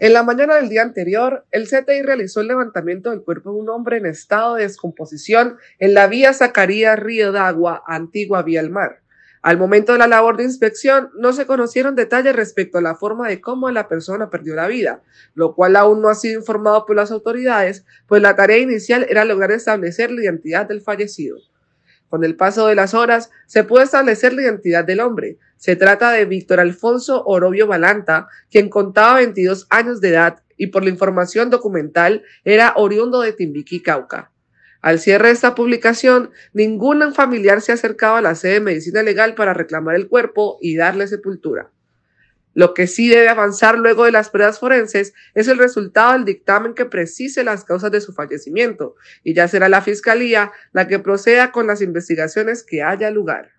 En la mañana del día anterior, el CTI realizó el levantamiento del cuerpo de un hombre en estado de descomposición en la vía Zacarías Río Dagua, antigua vía al mar. Al momento de la labor de inspección, no se conocieron detalles respecto a la forma de cómo la persona perdió la vida, lo cual aún no ha sido informado por las autoridades, pues la tarea inicial era lograr establecer la identidad del fallecido. Con el paso de las horas, se puede establecer la identidad del hombre. Se trata de Víctor Alfonso Orobio Balanta, quien contaba 22 años de edad y por la información documental era oriundo de Timbiquí, Cauca. Al cierre de esta publicación, ningún familiar se acercaba a la sede de medicina legal para reclamar el cuerpo y darle sepultura. Lo que sí debe avanzar luego de las pruebas forenses es el resultado del dictamen que precise las causas de su fallecimiento, y ya será la Fiscalía la que proceda con las investigaciones que haya lugar.